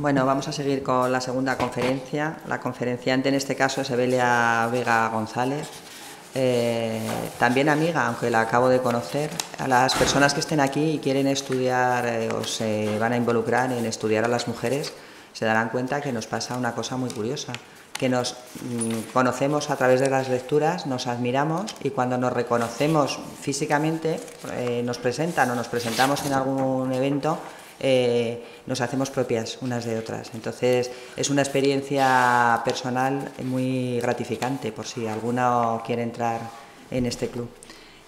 Bueno, vamos a seguir con la segunda conferencia. La conferenciante en este caso es Evelia Vega González, eh, también amiga, aunque la acabo de conocer. A las personas que estén aquí y quieren estudiar eh, o se van a involucrar en estudiar a las mujeres, se darán cuenta que nos pasa una cosa muy curiosa, que nos mm, conocemos a través de las lecturas, nos admiramos y cuando nos reconocemos físicamente, eh, nos presentan o nos presentamos en algún evento, eh, nos hacemos propias unas de otras. Entonces es una experiencia personal muy gratificante por si alguno quiere entrar en este club.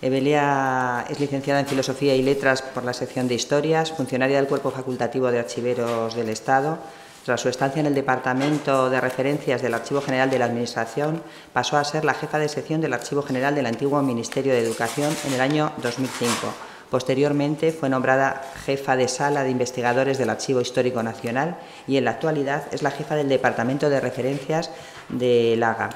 Evelia es licenciada en Filosofía y Letras por la sección de Historias, funcionaria del Cuerpo Facultativo de Archiveros del Estado. Tras su estancia en el Departamento de Referencias del Archivo General de la Administración, pasó a ser la jefa de sección del Archivo General del antiguo Ministerio de Educación en el año 2005 Posteriormente fue nombrada jefa de sala de investigadores del Archivo Histórico Nacional y en la actualidad es la jefa del Departamento de Referencias de Laga.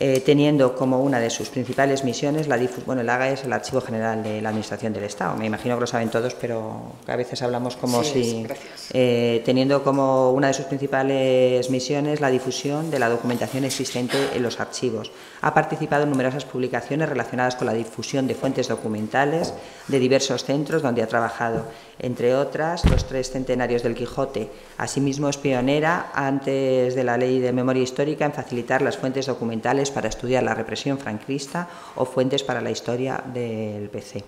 Eh, teniendo como una de sus principales misiones la bueno, el AGA es el Archivo General de la Administración del Estado. Me imagino que lo saben todos, pero a veces hablamos como si eh, teniendo como una de sus principales misiones la difusión de la documentación existente en los archivos. Ha participado en numerosas publicaciones relacionadas con la difusión de fuentes documentales de diversos centros donde ha trabajado, entre otras los tres centenarios del Quijote. Asimismo es pionera antes de la Ley de Memoria Histórica en facilitar las fuentes documentales para estudiar la represión franquista o fuentes para la historia del PC.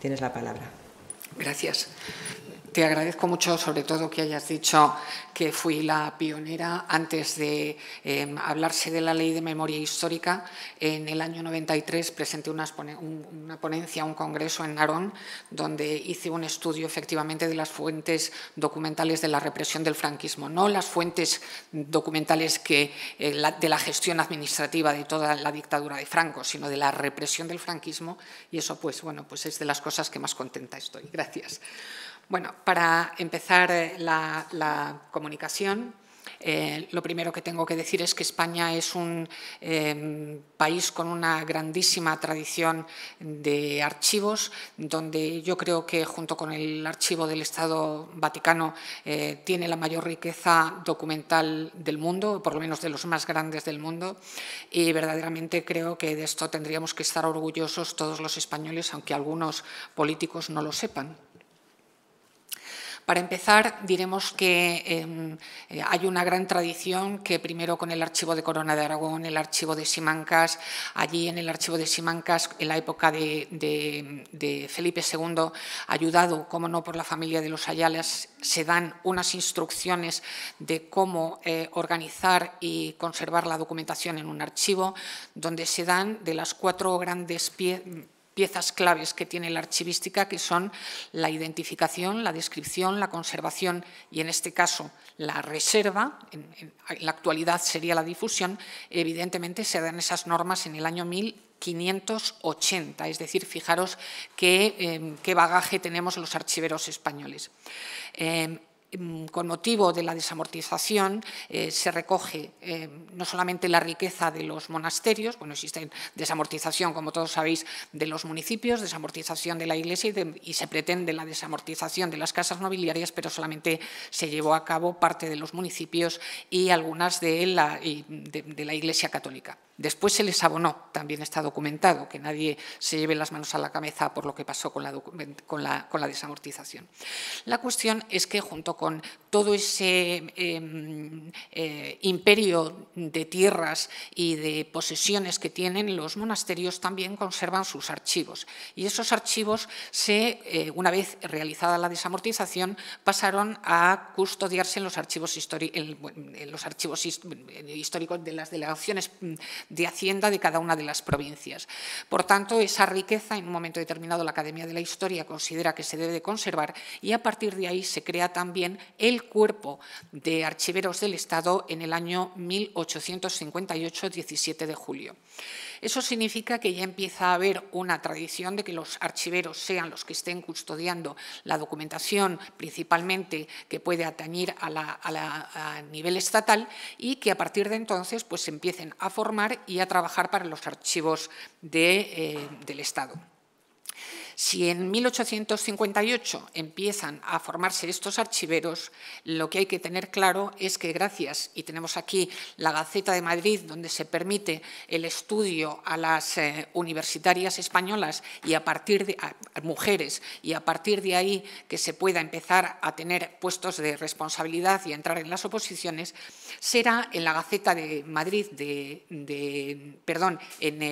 Tienes la palabra. Gracias te agradezco mucho, sobre todo, que hayas dicho que fui la pionera antes de em, hablarse de la ley de memoria histórica. En el año 93 presenté una, una ponencia, un congreso en Narón, donde hice un estudio efectivamente de las fuentes documentales de la represión del franquismo, no las fuentes documentales que, eh, de la gestión administrativa de toda la dictadura de Franco, sino de la represión del franquismo. Y eso, pues, bueno, pues es de las cosas que más contenta estoy. Gracias. Bueno, para empezar eh, la, comunicación, eh, lo primero que tengo que decir es que España es un em, país con una grandísima tradición de archivos, donde yo creo que junto con el archivo del Estado Vaticano eh, tiene la mayor riqueza documental del mundo, por lo menos de los más grandes del mundo, y verdaderamente creo que de esto tendríamos que estar orgullosos todos los españoles, aunque algunos políticos no lo sepan. Para empezar, diremos que em, eh, hay una gran tradición que primero con el archivo de Corona de Aragón, el archivo de Simancas, allí en el archivo de Simancas, en la época de, Felipe II, ayudado, como no, por la familia de los Ayales, se dan unas instrucciones de cómo eh, organizar y conservar la documentación en un archivo, donde se dan de las cuatro grandes piezas piezas claves que tiene la archivística, que son la identificación, la descripción, la conservación y, en este caso, la reserva, en, la actualidad sería la difusión, evidentemente se dan esas normas en el año 1580, es decir, fijaros em, qué, bagaje tenemos los archiveros españoles. Em, Em, con motivo de la desamortización eh, se recoge em, no solamente la riqueza de los monasterios, bueno, existe desamortización, como todos sabéis, de los municipios, desamortización de la iglesia y, se pretende la desamortización de las casas nobiliarias, pero solamente se llevó a cabo parte de los municipios y algunas de la, de la iglesia católica. Después se les abonó, también está documentado, que nadie se lleve las manos a la cabeza por lo que pasó con la, con la, desamortización. La cuestión es que junto con todo ese em, eh, imperio de tierras y de posesiones que tienen, los monasterios también conservan sus archivos. Y esos archivos, se, eh, una vez realizada la desamortización, pasaron a custodiarse en los archivos, históricos en los archivos históricos de las delegaciones de Hacienda de cada una de las provincias. Por tanto, esa riqueza, en un momento determinado, la Academia de la Historia considera que se debe conservar y a partir de ahí se crea también el cuerpo de archiveros del Estado en el año 1858, 17 de julio. Eso significa que ya empieza a haber una tradición de que los archiveros sean los que estén custodiando la documentación principalmente que puede atañir a, nivel estatal y que a partir de entonces pues, empiecen a formar y a trabajar para los archivos eh, del Estado. Si en 1858 empiezan a formarse estos archiveros, lo que hay que tener claro es que gracias, y tenemos aquí la Gaceta de Madrid, donde se permite el estudio a las eh, universitarias españolas y a partir de mujeres, y a partir de ahí que se pueda empezar a tener puestos de responsabilidad y a entrar en las oposiciones, será en la Gaceta de Madrid, de, perdón, en,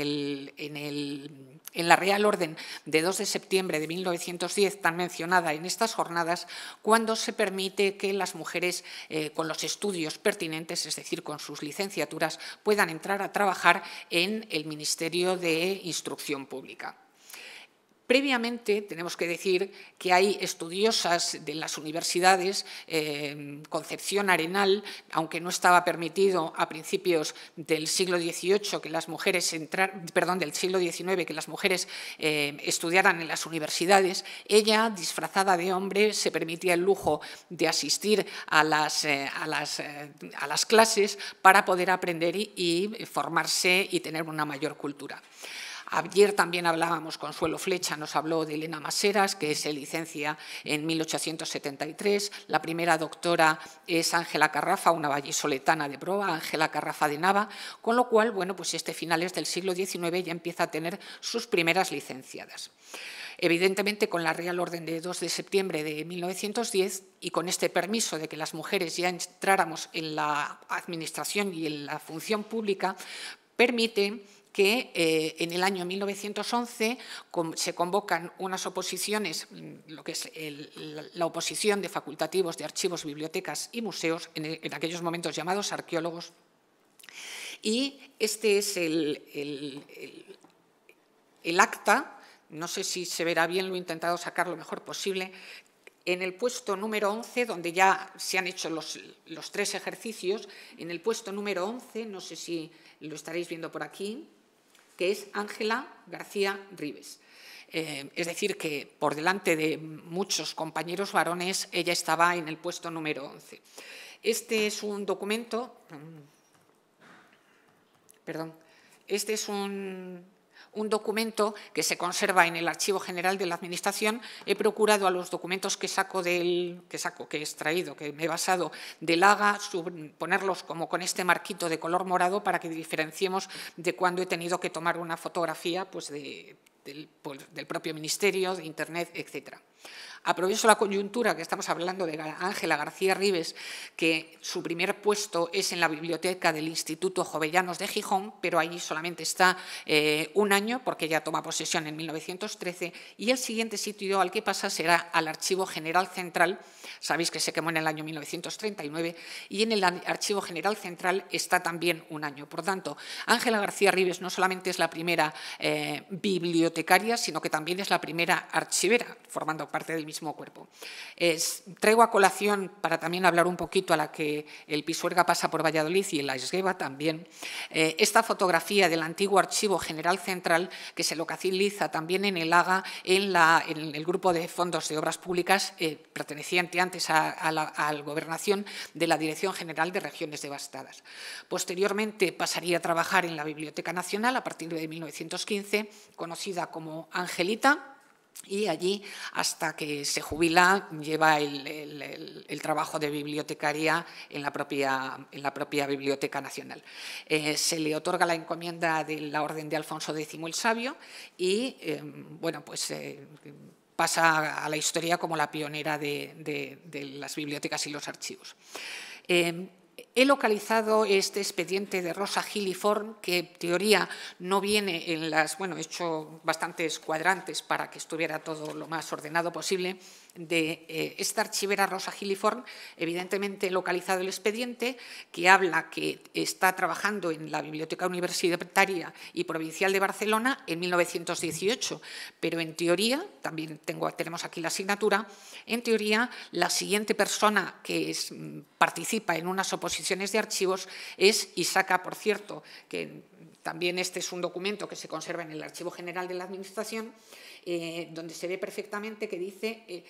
la Real Orden de 2 de septiembre de 1910, tan mencionada en estas jornadas, cuando se permite que las mujeres eh, con los estudios pertinentes, es decir, con sus licenciaturas, puedan entrar a trabajar en el Ministerio de Instrucción Pública. Previamente, tenemos que decir que hay estudiosas de las universidades, eh, Concepción Arenal, aunque no estaba permitido a principios del siglo XVIII que las mujeres perdón, del siglo XIX que las mujeres eh, estudiaran en las universidades, ella, disfrazada de hombre, se permitía el lujo de asistir a las, eh, a las, clases para poder aprender y formarse y tener una mayor cultura. Ayer también hablábamos, con Suelo Flecha nos habló de Elena Maseras, que se licencia en 1873. La primera doctora es Ángela Carrafa, una vallisoletana de proa, Ángela Carrafa de Nava, con lo cual, bueno, pues este finales del siglo XIX ya empieza a tener sus primeras licenciadas. Evidentemente, con la Real Orden de 2 de septiembre de 1910 y con este permiso de que las mujeres ya entráramos en la administración y en la función pública, permite que eh, en el año 1911 se convocan unas oposiciones, mm, lo que es la oposición de facultativos de archivos, bibliotecas y museos, en, e, aquellos momentos llamados arqueólogos, y este es el, acta, no sé si se verá bien, lo he intentado sacar lo mejor posible, en el puesto número 11, donde ya se han hecho los, tres ejercicios, en el puesto número 11, no sé si lo estaréis viendo por aquí, que es Ángela García Rives. Eh, es decir, que por delante de muchos compañeros varones, ella estaba en el puesto número 11. Este es un documento, perdón, este es un un documento que se conserva en el Archivo General de la Administración. He procurado a los documentos que saco, del, que, saco que he extraído, que me he basado del AGA, ponerlos como con este marquito de color morado para que diferenciemos de cuando he tenido que tomar una fotografía pues de pues, del, propio Ministerio, de Internet, etcétera. Aprovecho la coyuntura que estamos hablando de Ángela García Rives, que su primer puesto es en la biblioteca del Instituto Jovellanos de Gijón, pero allí solamente está eh, un año porque ella toma posesión en 1913 y el siguiente sitio al que pasa será al Archivo General Central, sabéis que se quemó en el año 1939, y en el Archivo General Central está también un año. Por tanto, Ángela García Rives no solamente es la primera eh, biblioteca, sino que también es la primera archivera, formando parte del mismo cuerpo. Es, traigo a colación, para también hablar un poquito a la que el Pisuerga pasa por Valladolid y la Esgueva también, eh, esta fotografía del antiguo Archivo General Central que se localiza también en el AGA, en, la, el grupo de fondos de obras públicas eh, perteneciente antes a, la, a la gobernación de la Dirección General de Regiones Devastadas. Posteriormente pasaría a trabajar en la Biblioteca Nacional a partir de 1915, conocida como Angelita, y allí, hasta que se jubila, lleva el, trabajo de bibliotecaria en la propia, en la propia Biblioteca Nacional. Eh, se le otorga la encomienda de la Orden de Alfonso X el Sabio y, eh, bueno, pues eh, pasa a la historia como la pionera de las bibliotecas y los archivos He localizado este expediente de Rosa Giliform, que en teoría no viene en las, bueno, he hecho bastantes cuadrantes para que estuviera todo lo más ordenado posible, de eh, esta archivera Rosa Giliform, evidentemente he localizado el expediente, que habla que está trabajando en la Biblioteca Universitaria y Provincial de Barcelona en 1918, pero en teoría, también tengo, tenemos aquí la asignatura, en teoría la siguiente persona que mm, participa en unas oposiciones de archivos es y saca, por cierto, que también este es un documento que se conserva en el Archivo General de la Administración, eh, donde se ve perfectamente que dice, eh,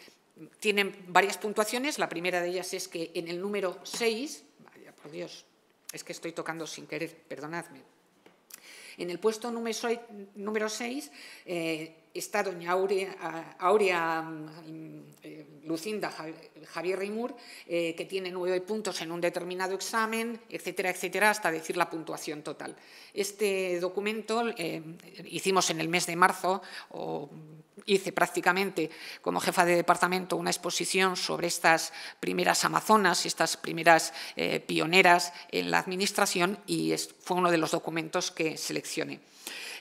tienen varias puntuaciones, la primera de ellas es que en el número 6, vaya por Dios, es que estoy tocando sin querer, perdonadme. En el puesto número 6 está doña Aurea, mm, eh, Lucinda Javier Reimur, eh, que tiene nueve puntos en un determinado examen, etcétera, etcétera, hasta decir la puntuación total. Este documento eh, hicimos en el mes de marzo, o hice prácticamente como jefa de departamento una exposición sobre estas primeras amazonas, estas primeras pioneras en la Administración, y fue uno de los documentos que seleccioné.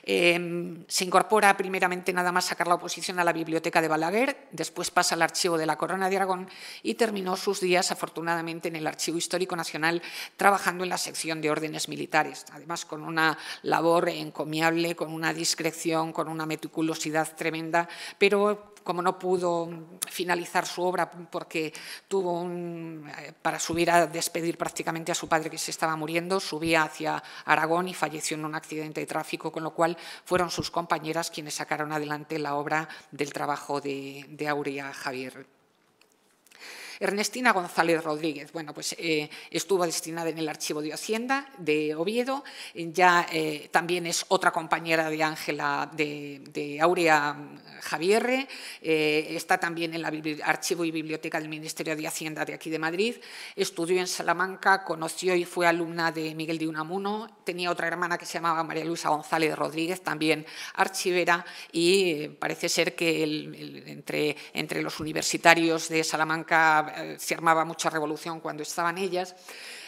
Em, se incorpora primeramente nada más sacar la oposición a la Biblioteca de Balaguer, después pasa al Archivo de la Corona de Aragón y terminó sus días afortunadamente en el Archivo Histórico Nacional trabajando en la sección de órdenes militares, además con una labor encomiable, con una discreción, con una meticulosidad tremenda, pero como no pudo finalizar su obra porque tuvo un, eh, para subir a despedir prácticamente a su padre que se estaba muriendo, subía hacia Aragón y falleció en un accidente de tráfico, con lo cual fueron sus compañeras quienes sacaron adelante la obra del trabajo de, de Javier. Ernestina González Rodríguez, bueno, pues eh, estuvo destinada en el Archivo de Hacienda de Oviedo, ya eh, también es otra compañera de Ángela, de, de Aurea Javierre, eh, está también en el Archivo y Biblioteca del Ministerio de Hacienda de aquí de Madrid, estudió en Salamanca, conoció y fue alumna de Miguel de Unamuno, tenía otra hermana que se llamaba María Luisa González Rodríguez, también archivera, y parece ser que entre los universitarios de Salamanca eh, se armaba mucha revolución cuando estaban ellas.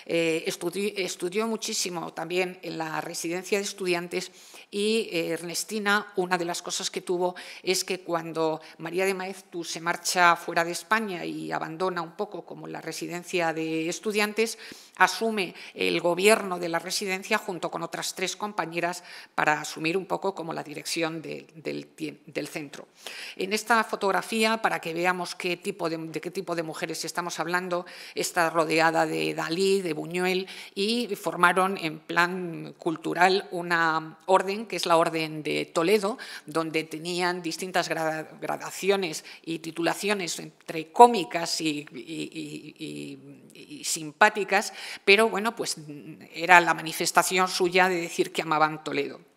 Eh, estudió muchísimo también en la residencia de estudiantes y eh, Ernestina, una de las cosas que tuvo es que cuando María de Maeztu se marcha fuera de España y abandona un poco como la residencia de estudiantes, asume el gobierno de la residencia junto con otras tres compañeras para asumir un poco como la dirección del, del, centro. En esta fotografía, para que veamos qué tipo de qué tipo de mujeres estamos hablando, está rodeada de Dalí, de Buñuel y formaron en plan cultural una orden que es la Orden de Toledo, donde tenían distintas gradaciones y titulaciones entre cómicas y, y simpáticas, pero bueno, pues era la manifestación suya de decir que amaban Toledo.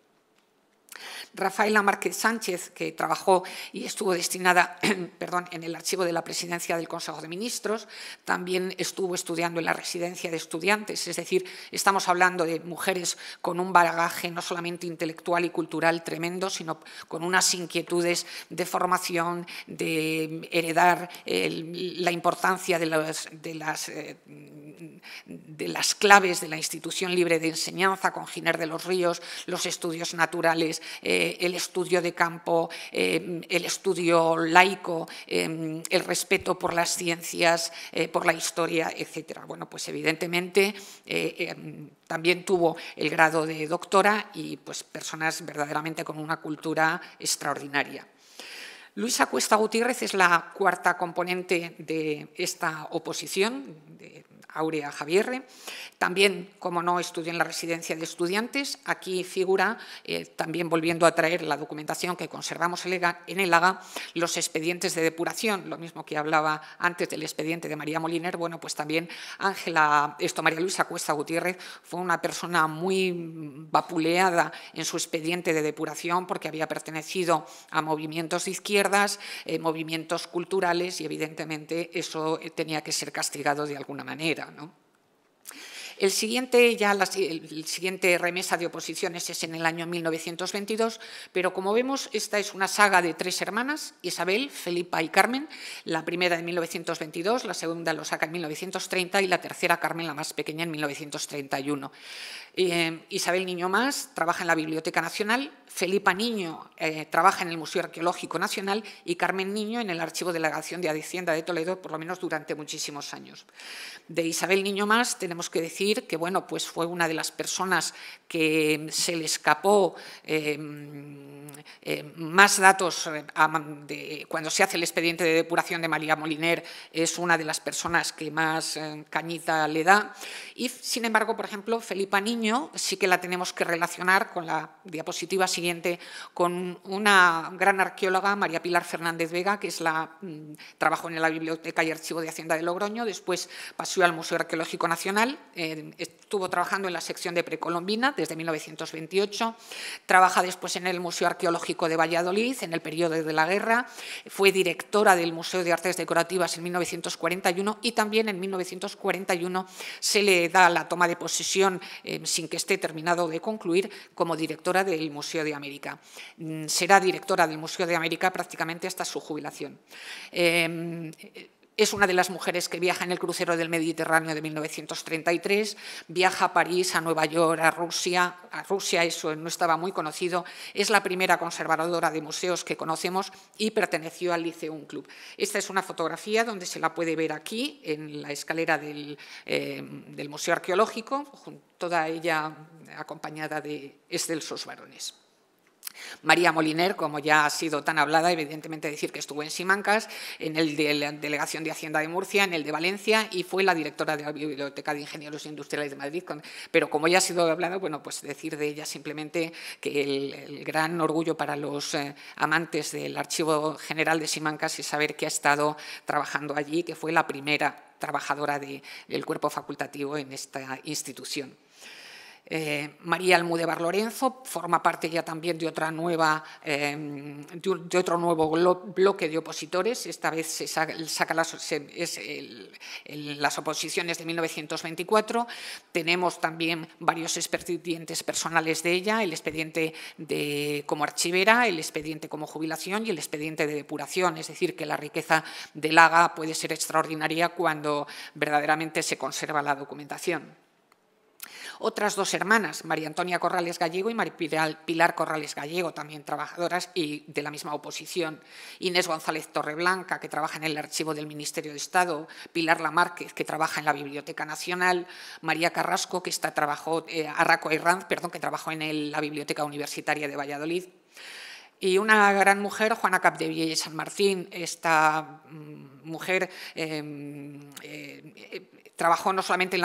Rafaela Márquez Sánchez, que trabajó y estuvo destinada perdón, en el archivo de la presidencia del Consejo de Ministros, también estuvo estudiando en la residencia de estudiantes, es decir, estamos hablando de mujeres con un bagaje no solamente intelectual y cultural tremendo, sino con unas inquietudes de formación, de heredar eh, la importancia eh, de las, claves de la institución libre de enseñanza, con Giner de los Ríos, los estudios naturales, eh, el estudio de campo, eh, el estudio laico, eh, el respeto por las ciencias, eh, por la historia, etc. Bueno, pues evidentemente también tuvo el grado de doctora y pues personas verdaderamente con una cultura extraordinaria. Luisa Cuesta Gutiérrez es la cuarta componente de esta oposición, de Aurea Javierre. También, como no, estudió en la residencia de estudiantes. Aquí figura, eh, también volviendo a traer la documentación que conservamos en el AGA, los expedientes de depuración, lo mismo que hablaba antes del expediente de María Moliner. Bueno, pues también Ángela, esto María Luisa Cuesta Gutiérrez, fue una persona muy vapuleada en su expediente de depuración porque había pertenecido a movimientos de izquierdas, eh, movimientos culturales y, evidentemente, eso eh, tenía que ser castigado de alguna manera. El siguiente, ya el siguiente remesa de oposiciones es en el año 1922, pero como vemos, esta es una saga de tres hermanas, Isabel, Felipa y Carmen, la primera en 1922, la segunda lo saca en 1930 y la tercera, Carmen, la más pequeña, en 1931. Eh, Isabel Niño Más trabaja en la Biblioteca Nacional, Felipa Niño eh, trabaja en el Museo Arqueológico Nacional y Carmen Niño en el Archivo de la Delegación de Hacienda de Toledo, por lo menos durante muchísimos años. De Isabel Niño Más tenemos que decir que bueno, pues fue una de las personas que se le escapó em, em, más datos eh, cuando se hace el expediente de depuración de María Moliner, es una de las personas que más cañita le da. Y, sin embargo, por ejemplo, Felipa Niño sí que la tenemos que relacionar con la diapositiva siguiente, con una gran arqueóloga, María Pilar Fernández Vega, que es la, mm, trabajó en la Biblioteca y Archivo de Hacienda de Logroño, después pasó al Museo Arqueológico Nacional, eh, estuvo trabajando en la sección de precolombina desde 1928, trabaja después en el Museo Arqueológico de Valladolid en el periodo de la guerra, fue directora del Museo de Artes Decorativas en 1941 y también en 1941 se le da la toma de posesión eh, sin que esté terminado de concluir, como directora del Museo de América. Mm, será directora del Museo de América prácticamente hasta su jubilación. Em, es una de las mujeres que viaja en el crucero del Mediterráneo de 1933, viaja a París, a Nueva York, a Rusia. A Rusia eso no estaba muy conocido. Es la primera conservadora de museos que conocemos y perteneció al Liceum Club. Esta es una fotografía donde se la puede ver aquí, en la escalera del, eh, del Museo Arqueológico, toda ella acompañada de excelsos varones. María Moliner, como ya ha sido tan hablada, evidentemente decir que estuvo en Simancas, en el de la Delegación de Hacienda de Murcia, en el de Valencia y fue la directora de la Biblioteca de Ingenieros Industriales de Madrid. Pero como ya ha sido hablado, bueno, pues decir de ella simplemente que el, gran orgullo para los eh, amantes del Archivo General de Simancas es saber que ha estado trabajando allí, que fue la primera trabajadora del cuerpo facultativo en esta institución. Eh, María Almudebar Lorenzo forma parte ya también de, otra nueva, eh, de, otro nuevo bloque de opositores. Esta vez saca, las, oposiciones de 1924. Tenemos también varios expedientes personales de ella, el expediente como archivera, el expediente como jubilación y el expediente de depuración. Es decir, que la riqueza del haga puede ser extraordinaria cuando verdaderamente se conserva la documentación otras dos hermanas, María Antonia Corrales Gallego y María Pilar Corrales Gallego, también trabajadoras y de la misma oposición. Inés González Torreblanca, que trabaja en el archivo del Ministerio de Estado, Pilar Lamárquez, que trabaja en la Biblioteca Nacional, María Carrasco, que está, trabajó, eh, perdón, que trabajó en la Biblioteca Universitaria de Valladolid. Y una gran mujer, Juana y San Martín, esta mm, mujer em, eh, Trabajó no solamente en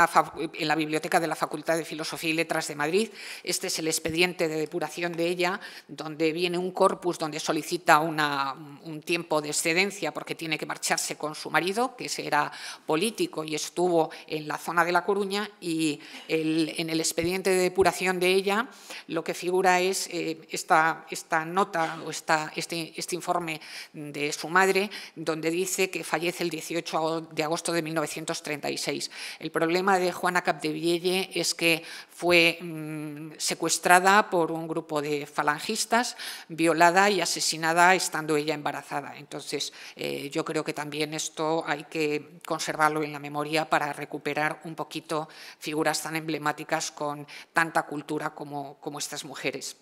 la, Biblioteca de la Facultad de Filosofía y Letras de Madrid, este es el expediente de depuración de ella, donde viene un corpus donde solicita un tiempo de excedencia porque tiene que marcharse con su marido, que era político y estuvo en la zona de La Coruña, y en el expediente de depuración de ella lo que figura es eh, esta, nota o este, este informe de su madre, donde dice que fallece el 18 de agosto de 1936 el problema de Juana Capdeville es que fue mm, secuestrada por un grupo de falangistas, violada y asesinada estando ella embarazada. Entonces, eh, yo creo que también esto hay que conservarlo en la memoria para recuperar un poquito figuras tan emblemáticas con tanta cultura como estas mujeres.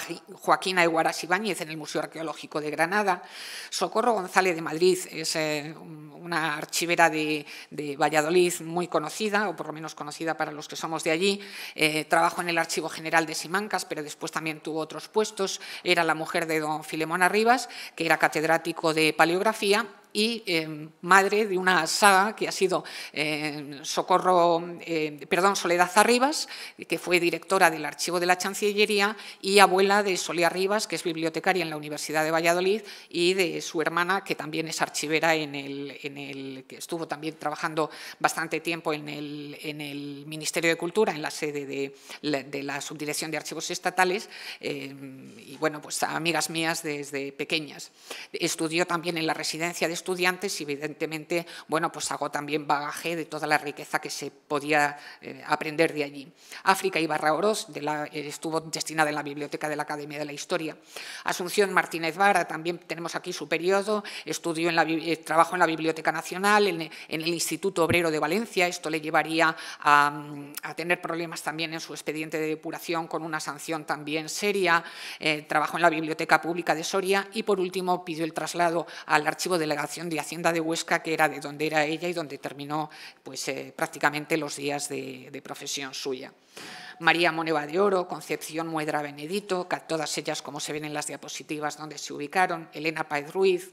Joaquín Eguaras Ibáñez en el Museo Arqueológico de Granada, Socorro González de Madrid, es eh, una archivera de, Valladolid muy conocida, o por lo menos conocida para los que somos de allí, eh, trabajó en el Archivo General de Simancas, pero después también tuvo otros puestos, era la mujer de don Filemón Arribas, que era catedrático de paleografía y eh, madre de una saga que ha sido eh, Socorro, eh, perdón, Soledad Arribas, que fue directora del Archivo de la Chancillería y abuela de Solía Arribas, que es bibliotecaria en la Universidad de Valladolid, y de su hermana, que también es archivera en el, en el que estuvo también trabajando bastante tiempo en el, Ministerio de Cultura, en la sede de, de la Subdirección de Archivos Estatales, y bueno, pues amigas mías desde pequeñas. Estudió también en la residencia de estudiantes y evidentemente, bueno, pues hago también bagaje de toda la riqueza que se podía eh, aprender de allí. África y Barra Oroz eh, estuvo destinada en la biblioteca de la Academia de la Historia. Asunción Martínez Vara, también tenemos aquí su periodo, estudió en la, eh, en la Biblioteca Nacional, en, el Instituto Obrero de Valencia, esto le llevaría mm, a, tener problemas también en su expediente de depuración con una sanción también seria, trabajó en la Biblioteca Pública de Soria y por último pidió el traslado al Archivo Delegado de Hacienda de Huesca, que era de donde era ella y donde terminó pues, eh, prácticamente los días de, de profesión suya. María Moneva de Oro, Concepción Muedra Benedito, todas ellas, como se ven en las diapositivas donde se ubicaron, Elena Paez Ruiz,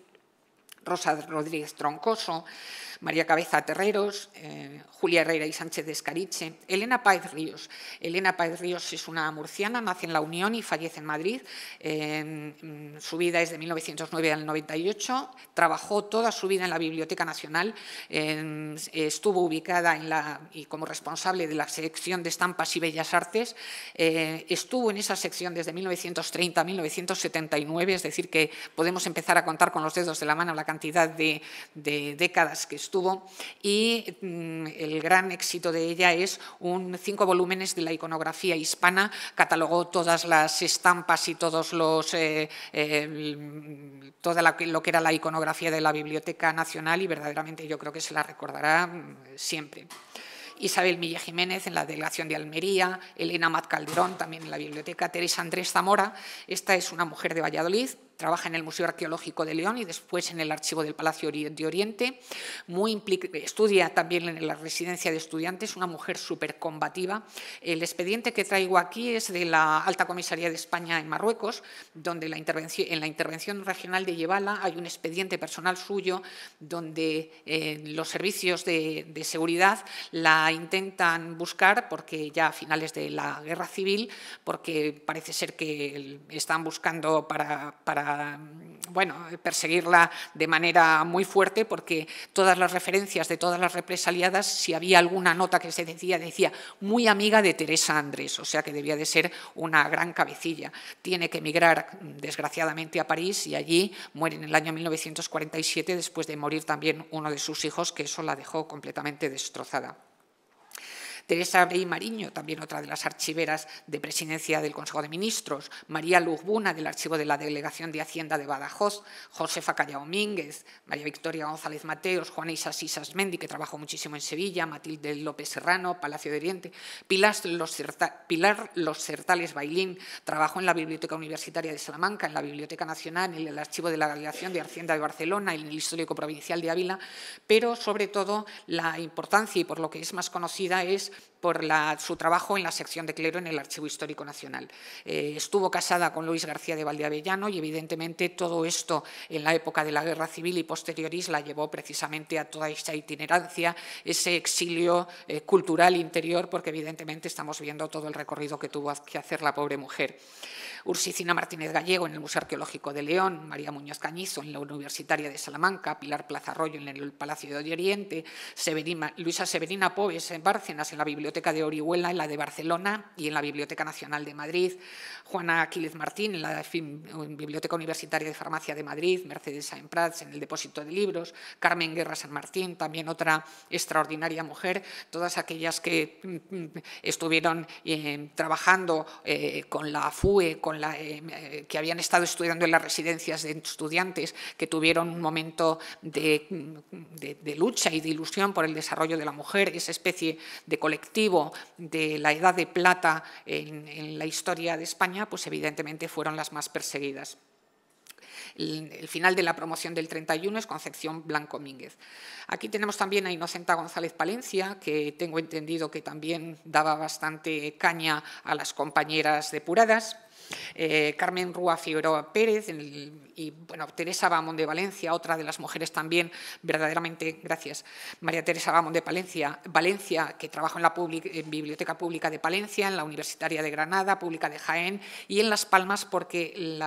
Rosa Rodríguez Troncoso, María Cabeza Terreros, eh, Julia Herrera y Sánchez de Escariche, Elena Páez Ríos. Elena Páez Ríos es una murciana, nace en La Unión y fallece en Madrid. Mm, su vida es de 1909 al 98, trabajó toda su vida en la Biblioteca Nacional, estuvo ubicada en la, y como responsable de la sección de estampas y bellas artes, eh, estuvo en esa sección desde 1930 a 1979, es decir, que podemos empezar a contar con los dedos de la mano la cantidad de, de décadas que Estuvo y mm, el gran éxito de ella es un cinco volúmenes de la iconografía hispana, catalogó todas las estampas y todos los eh, eh, toda lo que era la iconografía de la Biblioteca Nacional y verdaderamente yo creo que se la recordará mm, siempre. Isabel Milla Jiménez en la Delegación de Almería, Elena Mat Calderón también en la Biblioteca, Teresa Andrés Zamora, esta es una mujer de Valladolid, trabaja en el Museo Arqueológico de León y después en el Archivo del Palacio de Oriente. Muy estudia también en la residencia de estudiantes, una mujer súper combativa. El expediente que traigo aquí es de la Alta Comisaría de España en Marruecos, donde la en la intervención regional de Yebala hay un expediente personal suyo donde eh, los servicios de, seguridad la intentan buscar porque ya a finales de la guerra civil, porque parece ser que están buscando para, para Mm, bueno, perseguirla de manera muy fuerte porque todas las referencias de todas las represaliadas, si había alguna nota que se decía, decía muy amiga de Teresa Andrés, o sea que debía de ser una gran cabecilla. Tiene que emigrar, mm, desgraciadamente, a París y allí muere en el año 1947 después de morir también uno de sus hijos, que eso la dejó completamente destrozada. Teresa Rey Mariño, también otra de las archiveras de presidencia del Consejo de Ministros, María Buna, del archivo de la Delegación de Hacienda de Badajoz, Josefa Callao Domínguez, María Victoria González Mateos, Juana Isas Isas Mendi, que trabajó muchísimo en Sevilla, Matilde López Serrano, Palacio de Oriente, Pilar Los, Bailín, trabajó en la Biblioteca Universitaria de Salamanca, en la Biblioteca Nacional, en el Archivo de la Delegación de Hacienda de Barcelona, en el Histórico Provincial de Ávila, pero sobre todo la importancia, y por lo que es más conocida, es por su trabajo en la sección de clero en el Archivo Histórico Nacional. Eh, estuvo casada con Luis García de Valdeavellano y, evidentemente, todo esto en la época de la Guerra Civil y posterioris la llevó precisamente a toda esta itinerancia, ese exilio eh, cultural interior, porque, evidentemente, estamos viendo todo el recorrido que tuvo que hacer la pobre mujer. Ursicina Martínez Gallego en el Museo Arqueológico de León, María Muñoz Cañizo en la Universitaria de Salamanca, Pilar Plaza Arroyo en el Palacio de Oriente, Luisa Severina Pobes en Bárcenas en la Biblioteca de Orihuela, en la de Barcelona y en la Biblioteca Nacional de Madrid, Juana Aquiles Martín en la Biblioteca Universitaria de Farmacia de Madrid, Mercedes Prats en el Depósito de Libros, Carmen Guerra San Martín, también otra extraordinaria mujer, todas aquellas que mm, mm, estuvieron eh, trabajando eh, con la FUE, con la, eh, eh, que habían estado estudiando en las residencias de estudiantes, que tuvieron un momento de, lucha y de ilusión por el desarrollo de la mujer, esa especie de colectivo de la edad de plata en, la historia de España, pues evidentemente fueron las más perseguidas. El, el, final de la promoción del 31 es Concepción Blanco Mínguez. Aquí tenemos también a Inocenta González Palencia, que tengo entendido que también daba bastante caña a las compañeras depuradas. Eh, Carmen Rúa Figueroa Pérez y bueno, Teresa Bamón de Valencia, otra de las mujeres también verdaderamente, gracias, María Teresa Bamón de Valencia, que trabaja en la Biblioteca Pública de Palencia, en la Universitaria de Granada, Pública de Jaén y en Las Palmas, porque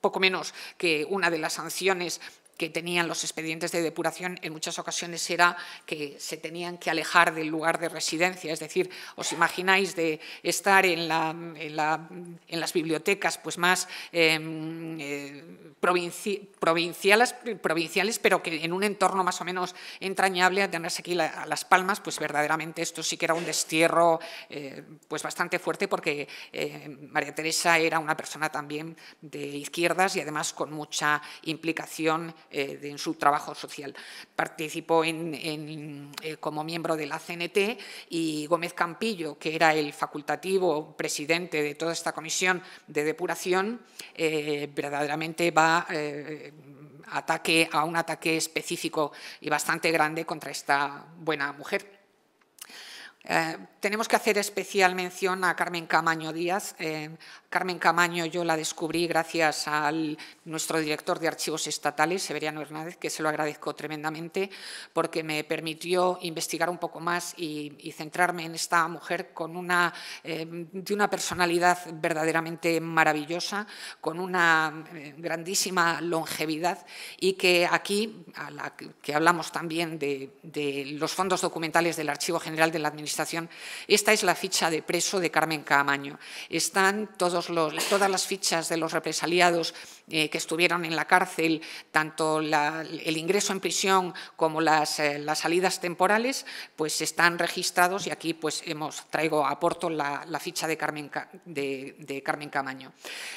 poco menos que una de las sanciones que tenían los expedientes de depuración en muchas ocasiones era que se tenían que alejar del lugar de residencia. Es decir, os imagináis de estar en, las bibliotecas pues más em, eh, provinciales, provinciales, pero que en un entorno más o menos entrañable, a tenerse aquí a Las Palmas, pues verdaderamente esto sí que era un destierro eh, pues bastante fuerte porque eh, María Teresa era una persona también de izquierdas y además con mucha implicación eh, en su trabajo social. Participó eh, como miembro de la CNT y Gómez Campillo, que era el facultativo presidente de toda esta comisión de depuración, eh, verdaderamente va ataque, a un ataque específico y bastante grande contra esta buena mujer. Eh, tenemos que hacer especial mención a Carmen Camaño Díaz. Eh, Carmen Camaño yo la descubrí gracias a nuestro director de archivos estatales, Severiano Hernández, que se lo agradezco tremendamente porque me permitió investigar un poco más y, centrarme en esta mujer con una, eh, de una personalidad verdaderamente maravillosa, con una grandísima longevidad y que aquí, a la que hablamos también de los fondos documentales del Archivo General de la Administración, esta es la ficha de preso de Carmen Camaño. Están todas las fichas de los represaliados eh, que estuvieron en la cárcel, tanto el ingreso en prisión como eh, las, salidas temporales, pues están registrados y aquí pues hemos traigo a Porto la, ficha de Carmen, de, Carmen Camaño.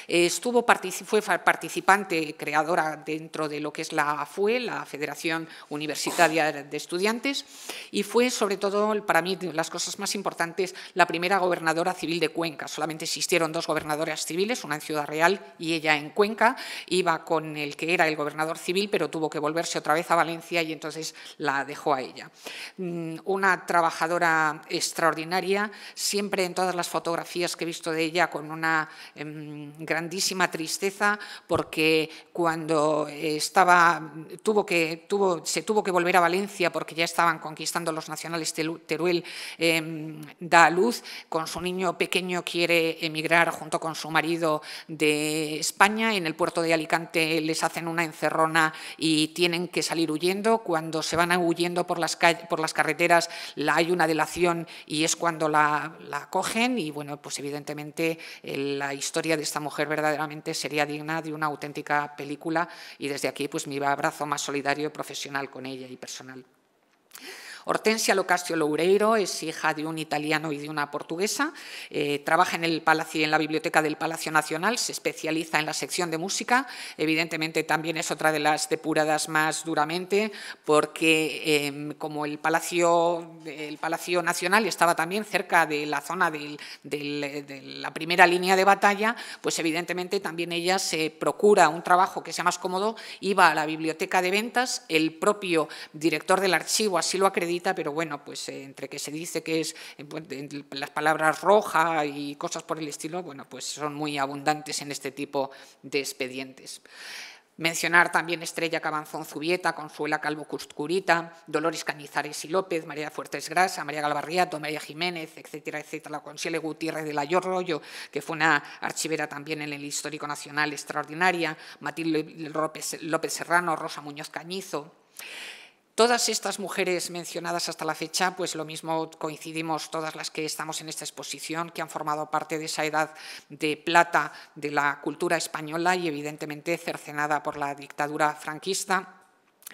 estuvo, fue participante, creadora dentro de lo que es la FUE, la Federación Universitaria de Estudiantes, y fue sobre todo, para mí, las cosas más importantes, la primera gobernadora civil de Cuenca. Solamente existieron dos gobernadoras civiles, una en Ciudad Real y ella en Cuenca, iba con el que era el gobernador civil, pero tuvo que volverse otra vez a Valencia y entonces la dejó a ella. Mm, una trabajadora extraordinaria, siempre en todas las fotografías que he visto de ella con una em, grandísima tristeza, porque cuando estaba, tuvo que, tuvo, se tuvo que volver a Valencia porque ya estaban conquistando los nacionales Teruel, em, da luz, con su niño pequeño quiere emigrar junto con su marido de España en el puerto de Alicante les hacen una encerrona y tienen que salir huyendo, cuando se van huyendo por las, por las carreteras la, hay una delación y es cuando la, la cogen y bueno, pues evidentemente eh, la historia de esta mujer verdaderamente sería digna de una auténtica película y desde aquí pues mi abrazo más solidario profesional con ella y personal. Hortensia Locasio Loureiro es hija de un italiano y de una portuguesa. Eh, trabaja en, el palacio, en la biblioteca del Palacio Nacional, se especializa en la sección de música. Evidentemente, también es otra de las depuradas más duramente, porque em, como el Palacio, Palacio Nacional estaba también cerca de la zona de la primera línea de batalla, pues evidentemente también ella se procura un trabajo que sea más cómodo, iba a la biblioteca de ventas, el propio director del archivo así lo acredita pero bueno, pues eh, entre que se dice que es eh, pues, las palabras roja y cosas por el estilo, bueno, pues son muy abundantes en este tipo de expedientes. Mencionar también Estrella Cabanzón Zubieta, Consuela Calvo Cuscurita, Dolores Canizares y López, María Fuertes Grasa, María Galvarriato, María Jiménez, etcétera, etcétera, la Consiele Gutiérrez de la Yorroyo, que fue una archivera también en el Histórico Nacional extraordinaria, Matilde López Serrano, Rosa Muñoz Cañizo. Todas estas mujeres mencionadas hasta la fecha, pues lo mismo coincidimos todas las que estamos en esta exposición, que han formado parte de esa edad de plata de la cultura española y evidentemente cercenada por la dictadura franquista.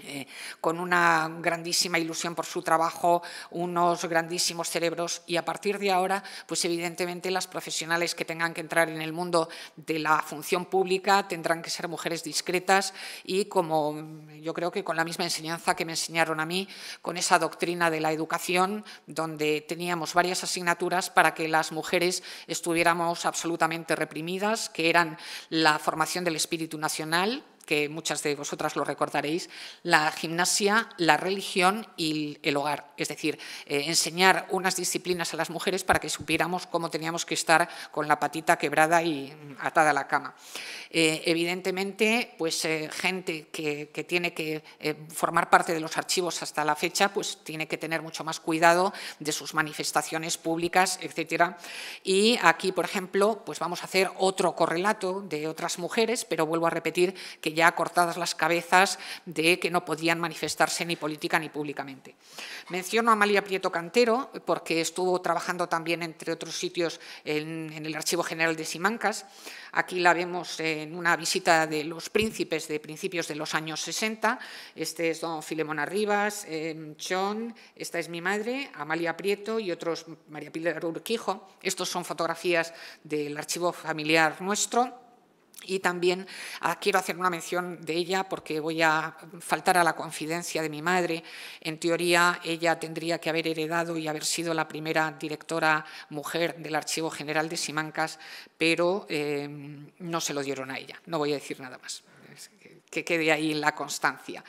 Eh, con una grandísima ilusión por su trabajo, unos grandísimos cerebros y a partir de ahora, pues evidentemente las profesionales que tengan que entrar en el mundo de la función pública tendrán que ser mujeres discretas y como mm, yo creo que con la misma enseñanza que me enseñaron a mí, con esa doctrina de la educación donde teníamos varias asignaturas para que las mujeres estuviéramos absolutamente reprimidas, que eran la formación del espíritu nacional, que muchas de vosotras lo recordaréis, la gimnasia, la religión y el hogar. Es decir, eh, enseñar unas disciplinas a las mujeres para que supiéramos cómo teníamos que estar con la patita quebrada y atada a la cama. Eh, evidentemente, pues eh, gente que, que, tiene que formar parte de los archivos hasta la fecha, pues tiene que tener mucho más cuidado de sus manifestaciones públicas, etcétera. Y aquí, por ejemplo, pues vamos a hacer otro correlato de otras mujeres, pero vuelvo a repetir que ya cortadas las cabezas de que no podían manifestarse ni política ni públicamente. Menciono a Amalia Prieto Cantero, porque estuvo trabajando también, entre otros sitios, en, el Archivo General de Simancas. Aquí la vemos en una visita de los príncipes de principios de los años 60. Este es don Filemona Rivas, John, em, esta es mi madre, Amalia Prieto y otros, María Pilar Urquijo. Estos son fotografías del archivo familiar nuestro. Y también ah, quiero hacer una mención de ella porque voy a faltar a la confidencia de mi madre. En teoría, ella tendría que haber heredado y haber sido la primera directora mujer del Archivo General de Simancas, pero em, no se lo dieron a ella. No voy a decir nada más. Que quede ahí la constancia.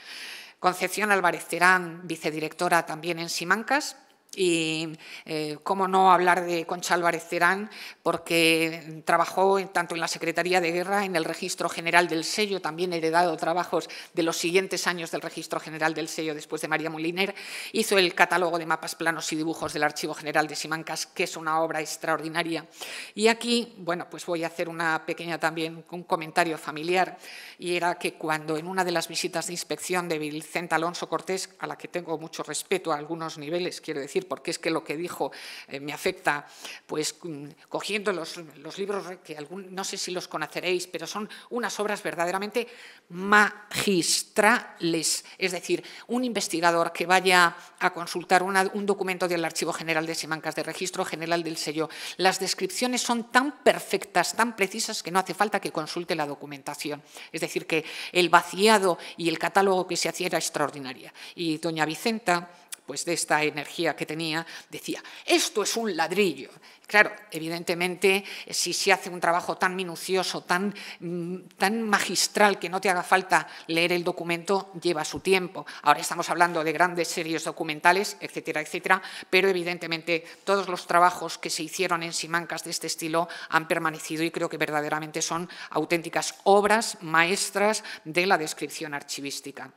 Concepción Álvarez Terán, vicedirectora también en Simancas, y eh, cómo no hablar de Concha Álvarez Cerán, porque trabajó tanto en la Secretaría de Guerra, en el Registro General del Sello, también heredado trabajos de los siguientes años del Registro General del Sello después de María Moliner, hizo el catálogo de mapas planos y dibujos del Archivo General de Simancas, que es una obra extraordinaria. Y aquí, bueno, pues voy a hacer una pequeña también, un comentario familiar, y era que cuando en una de las visitas de inspección de Vicente Alonso Cortés, a la que tengo mucho respeto a algunos niveles, quiero decir, porque es que lo que dijo eh, me afecta, pues mm, cogiendo los, libros que algún, no sé si los conoceréis, pero son unas obras verdaderamente magistrales. Es decir, un investigador que vaya a consultar un documento del Archivo General de Simancas, de Registro General del Sello, las descripciones son tan perfectas, tan precisas, que no hace falta que consulte la documentación. Es decir, que el vaciado y el catálogo que se hacía era extraordinaria. Y doña Vicenta pues de esta energía que tenía, decía, esto es un ladrillo. Claro, evidentemente, eh, si se hace un trabajo tan minucioso, tan, mm, tan magistral, que no te haga falta leer el documento, lleva su tiempo. Ahora estamos hablando de grandes series documentales, etcétera, etcétera, pero evidentemente todos los trabajos que se hicieron en Simancas de este estilo han permanecido y creo que verdaderamente son auténticas obras maestras de la descripción archivística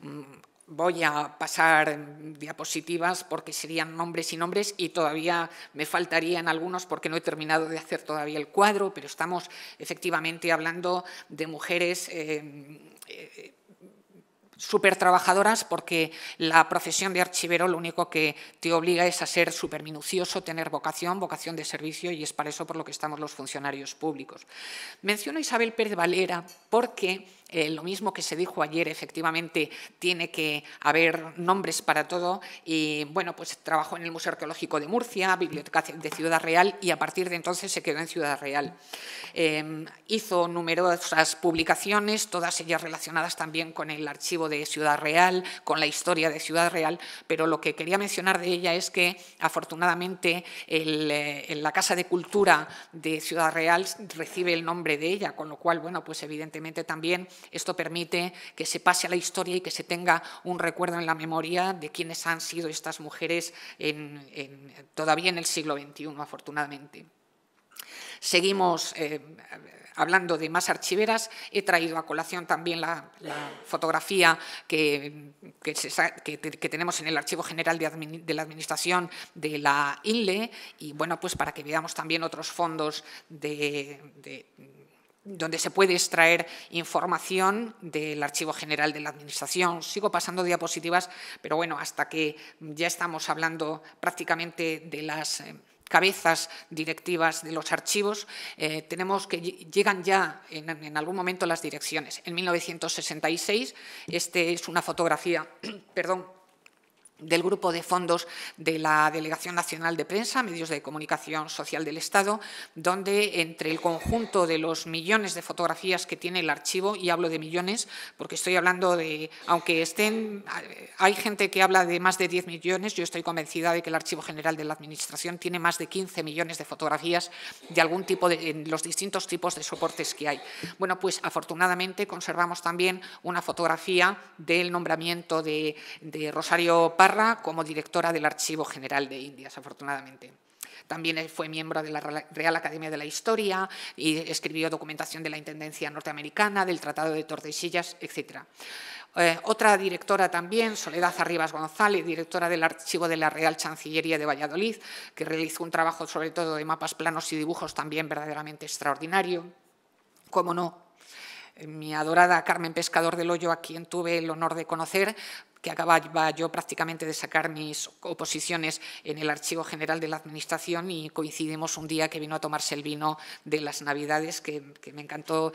mm, voy a pasar diapositivas porque serían nombres y nombres y todavía me faltarían algunos porque no he terminado de hacer todavía el cuadro, pero estamos efectivamente hablando de mujeres. Eh, eh, súper trabajadoras porque la profesión de archivero lo único que te obliga es a ser súper minucioso, tener vocación, vocación de servicio y es para eso por lo que estamos los funcionarios públicos. Menciono a Isabel Pérez Valera porque eh, lo mismo que se dijo ayer, efectivamente, tiene que haber nombres para todo. Y bueno, pues trabajó en el Museo Arqueológico de Murcia, Biblioteca de Ciudad Real y a partir de entonces se quedó en Ciudad Real. Em, hizo numerosas publicaciones, todas ellas relacionadas también con el archivo de Ciudad Real, con la historia de Ciudad Real, pero lo que quería mencionar de ella es que afortunadamente eh, la Casa de Cultura de Ciudad Real recibe el nombre de ella, con lo cual, bueno, pues evidentemente también esto permite que se pase a la historia y que se tenga un recuerdo en la memoria de quienes han sido estas mujeres todavía en el siglo XXI, afortunadamente. Seguimos eh, hablando de más archiveras. He traído a colación también la, fotografía que, tenemos en el Archivo General de, la Administración de la INLE y, bueno, pues para que veamos también otros fondos de donde se puede extraer información del Archivo General de la Administración. Sigo pasando diapositivas, pero bueno, hasta que ya estamos hablando prácticamente de las eh, cabezas directivas de los archivos, eh, tenemos que llegan ya en, algún momento las direcciones. En 1966, esta es una fotografía, perdón, del Grupo de Fondos de la Delegación Nacional de Prensa, Medios de Comunicación Social del Estado, donde entre el conjunto de los millones de fotografías que tiene el archivo, y hablo de millones porque estoy hablando de, aunque estén, hay gente que habla de más de 10 millones, yo estoy convencida de que el Archivo General de la Administración tiene más de 15 millones de fotografías de algún tipo, de, en los distintos tipos de soportes que hay. Bueno, pues afortunadamente conservamos también una fotografía del nombramiento de, Rosario Parra, como directora del Archivo General de Indias, afortunadamente. También fue miembro de la Real Academia de la Historia y escribió documentación de la Intendencia norteamericana, del Tratado de Tordesillas, etc. Eh, otra directora también, Soledad Arribas González, directora del Archivo de la Real Chancillería de Valladolid, que realizó un trabajo sobre todo de mapas planos y dibujos también verdaderamente extraordinario. Cómo no, eh, mi adorada Carmen Pescador del Hoyo, a quien tuve el honor de conocer, que acababa yo prácticamente de sacar mis oposiciones en el Archivo General de la Administración y coincidimos un día que vino a tomarse el vino de las Navidades, que, que me encantó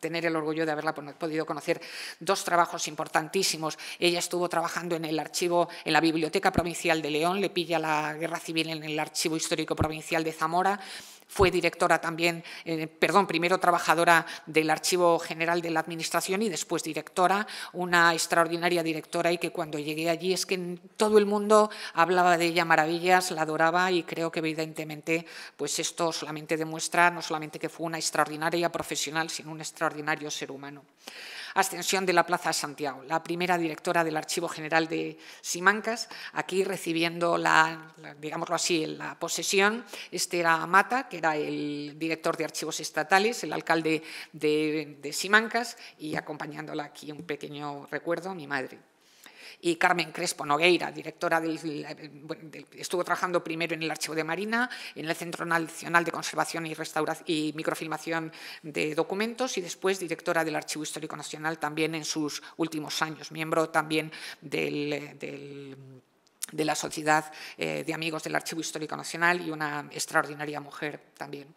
tener el orgullo de haberla podido conocer. Dos trabajos importantísimos. Ella estuvo trabajando en el archivo, en la Biblioteca Provincial de León, le pilla la Guerra Civil en el Archivo Histórico Provincial de Zamora. Fue directora también, eh, perdón, primero trabajadora del Archivo General de la Administración y después directora, una extraordinaria directora y que cuando llegué allí es que todo el mundo hablaba de ella maravillas, la adoraba y creo que evidentemente pues esto solamente demuestra no solamente que fue una extraordinaria profesional, sino un extraordinario ser humano. Ascensión de la Plaza Santiago, la primera directora del Archivo General de Simancas, aquí recibiendo la, digámoslo así, la posesión. Este era Mata, que era el director de Archivos Estatales, el alcalde de Simancas, y acompañándola aquí un pequeño recuerdo, mi madre y Carmen Crespo Nogueira, directora del, estuvo trabajando primero en el Archivo de Marina, en el Centro Nacional de Conservación y, Restauración y Microfilmación de Documentos y después directora del Archivo Histórico Nacional también en sus últimos años, miembro también de la Sociedad eh, de Amigos del Archivo Histórico Nacional y una extraordinaria mujer también.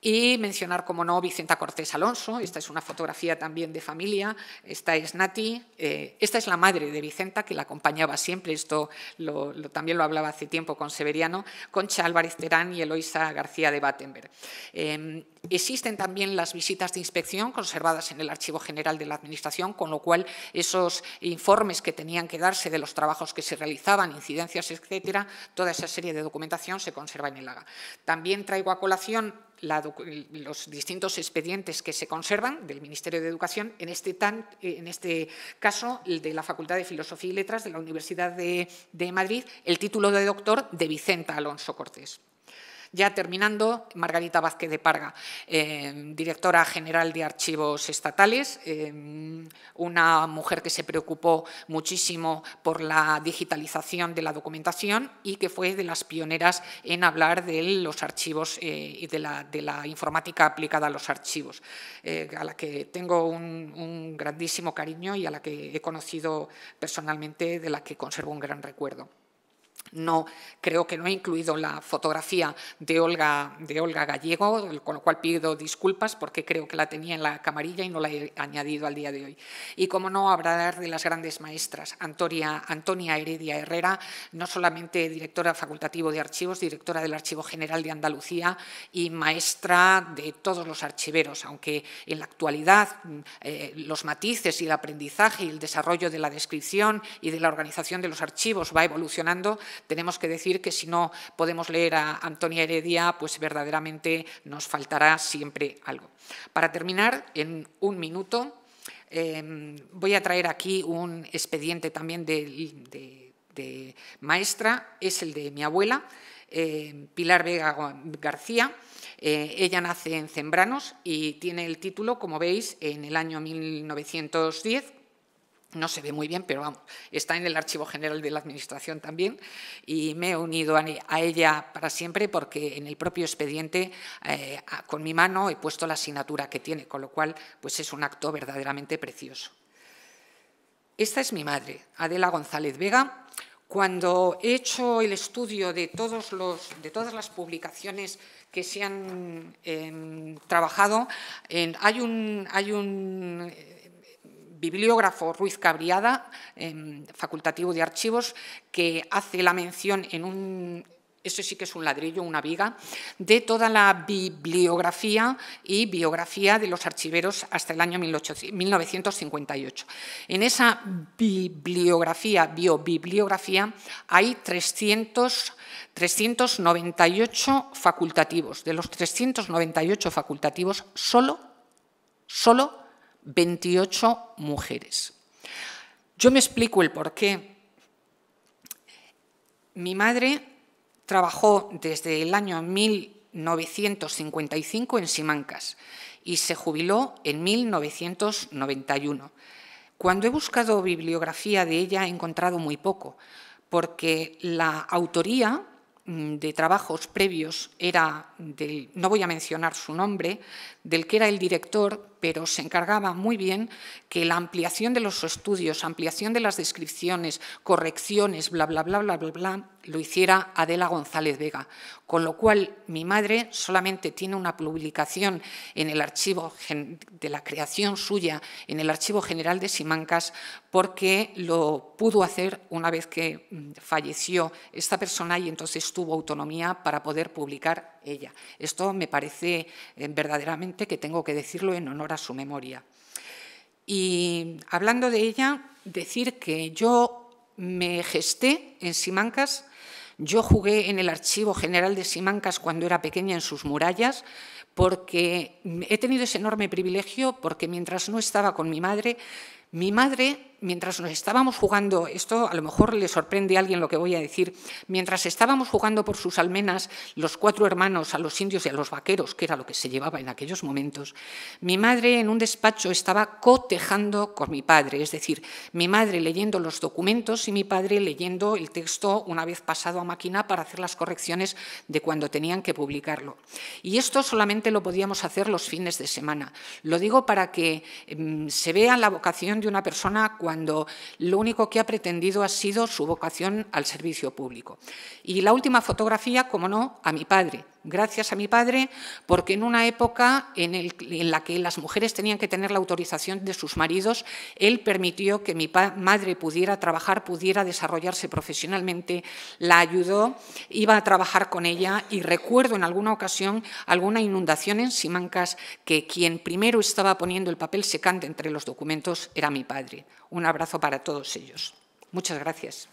Y mencionar, como no, Vicenta Cortés Alonso, esta es una fotografía también de familia, esta es Nati, eh, esta es la madre de Vicenta, que la acompañaba siempre, esto lo, también lo hablaba hace tiempo con Severiano, Concha Álvarez Terán y Eloisa García de Battenberg. Em, existen también las visitas de inspección conservadas en el Archivo General de la Administración, con lo cual esos informes que tenían que darse de los trabajos que se realizaban, incidencias, etcétera, toda esa serie de documentación se conserva en el AGA. También traigo a colación los distintos expedientes que se conservan del Ministerio de Educación, este eh, en este, caso el de la Facultad de Filosofía y Letras de la Universidad de, de Madrid, el título de doctor de Vicenta Alonso Cortés. Ya terminando, Margarita Vázquez de Parga, em, directora general de Archivos Estatales, em, una mujer que se preocupó muchísimo por la digitalización de la documentación y que fue de las pioneras en hablar de los archivos eh, y de la, informática aplicada a los archivos, eh, a la que tengo un grandísimo cariño y a la que he conocido personalmente, de la que conservo un gran recuerdo. No, creo que no he incluido la fotografía de Olga, de Olga Gallego, con lo cual pido disculpas porque creo que la tenía en la camarilla y no la he añadido al día de hoy. Y como no, hablar de las grandes maestras. Antonia, Antonia Heredia Herrera, no solamente directora facultativo de archivos, directora del Archivo General de Andalucía y maestra de todos los archiveros, aunque en la actualidad eh, los matices y el aprendizaje y el desarrollo de la descripción y de la organización de los archivos va evolucionando, tenemos que decir que si no podemos leer a Antonia Heredia, pues verdaderamente nos faltará siempre algo. Para terminar, en un minuto, em, voy a traer aquí un expediente también de, maestra, es el de mi abuela, em, Pilar Vega García. Eh, ella nace en Zembranos y tiene el título, como veis, en el año 1910 no se ve muy bien, pero vamos, está en el Archivo General de la Administración también y me he unido a ella para siempre porque en el propio expediente eh, con mi mano he puesto la asignatura que tiene, con lo cual pues es un acto verdaderamente precioso. Esta es mi madre, Adela González Vega. Cuando he hecho el estudio de, todos los, de todas las publicaciones que se han em, trabajado, hay un… Hay un bibliógrafo Ruiz Cabriada, em, facultativo de archivos, que hace la mención en un eso sí que es un ladrillo, una viga, de toda la bibliografía y biografía de los archiveros hasta el año 1958. En esa bibliografía, biobibliografía, hay 398 facultativos. De los 398 facultativos, solo, solo 28 mujeres. Yo me explico el por qué. Mi madre trabajó desde el año 1955 en Simancas y se jubiló en 1991. Cuando he buscado bibliografía de ella he encontrado muy poco, porque la autoría Mm, de trabajos previos era del, no voy a mencionar su nombre, del que era el director, pero se encargaba muy bien que la ampliación de los estudios, ampliación de las descripciones, correcciones, bla, bla, bla, bla, bla, bla, lo hiciera Adela González Vega, con lo cual mi madre solamente tiene una publicación en el archivo de la creación suya en el Archivo General de Simancas porque lo pudo hacer una vez que mm, falleció esta persona y entonces tuvo autonomía para poder publicar ella. Esto me parece eh, verdaderamente que tengo que decirlo en honor a su memoria. Y hablando de ella, decir que yo me gesté en Simancas yo jugué en el Archivo General de Simancas cuando era pequeña en sus murallas, porque he tenido ese enorme privilegio, porque mientras no estaba con mi madre, mi madre mientras nos estábamos jugando, esto a lo mejor le sorprende a alguien lo que voy a decir, mientras estábamos jugando por sus almenas los cuatro hermanos a los indios y a los vaqueros, que era lo que se llevaba en aquellos momentos, mi madre en un despacho estaba cotejando con mi padre, es decir, mi madre leyendo los documentos y mi padre leyendo el texto una vez pasado a máquina para hacer las correcciones de cuando tenían que publicarlo. Y esto solamente lo podíamos hacer los fines de semana. Lo digo para que mm, se vea la vocación de una persona cuando cuando lo único que ha pretendido ha sido su vocación al servicio público. Y la última fotografía, como no, a mi padre, Gracias a mi padre, porque en una época en, el, en la que las mujeres tenían que tener la autorización de sus maridos, él permitió que mi madre pudiera trabajar, pudiera desarrollarse profesionalmente, la ayudó, iba a trabajar con ella y recuerdo en alguna ocasión alguna inundación en Simancas que quien primero estaba poniendo el papel secante entre los documentos era mi padre. Un abrazo para todos ellos. Muchas gracias.